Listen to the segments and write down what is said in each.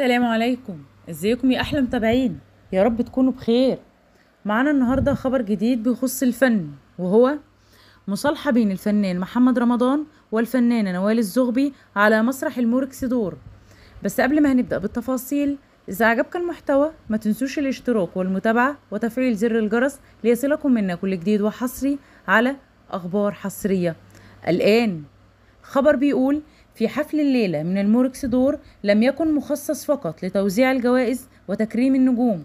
السلام عليكم ازيكم يا احلى متابعين يا رب تكونوا بخير معانا النهارده خبر جديد بيخص الفن وهو مصالحه بين الفنان محمد رمضان والفنانه نوال الزغبي على مسرح الموركس دور بس قبل ما هنبدا بالتفاصيل اذا عجبك المحتوى ما تنسوش الاشتراك والمتابعه وتفعيل زر الجرس ليصلكم منا كل جديد وحصري على اخبار حصريه الان خبر بيقول في حفل الليلة من الموركس دور لم يكن مخصص فقط لتوزيع الجوائز وتكريم النجوم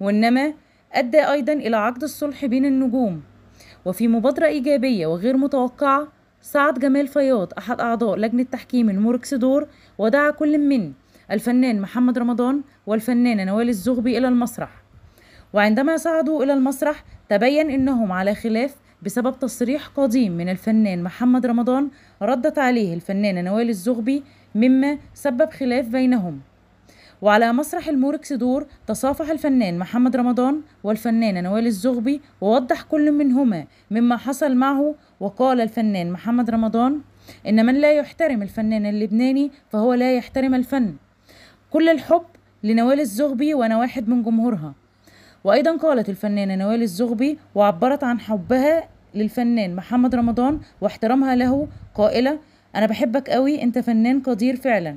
وإنما أدى أيضا إلى عقد الصلح بين النجوم وفي مبادرة إيجابية وغير متوقعة صعد جمال فياض أحد أعضاء لجنة تحكيم الموركس دور ودعا كل من الفنان محمد رمضان والفنانة نوال الزغبي إلى المسرح وعندما صعدوا إلى المسرح تبين أنهم على خلاف بسبب تصريح قديم من الفنان محمد رمضان ردت عليه الفنانة نوال الزغبي مما سبب خلاف بينهم وعلى مسرح الموركس دور تصافح الفنان محمد رمضان والفنانة نوال الزغبي ووضح كل منهما مما حصل معه وقال الفنان محمد رمضان إن من لا يحترم الفنان اللبناني فهو لا يحترم الفن كل الحب لنوال الزغبي وأنا واحد من جمهورها وأيضا قالت الفنانة نوال الزغبي وعبرت عن حبها للفنان محمد رمضان واحترامها له قائلة أنا بحبك قوي أنت فنان قدير فعلا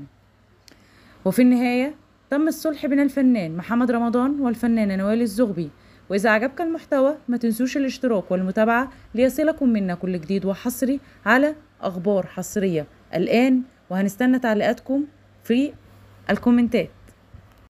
وفي النهاية تم الصلح بين الفنان محمد رمضان والفنانة نوال الزغبي وإذا عجبك المحتوى ما تنسوش الاشتراك والمتابعة ليصلكم منا كل جديد وحصري على أخبار حصرية الآن وهنستنى تعليقاتكم في الكومنتات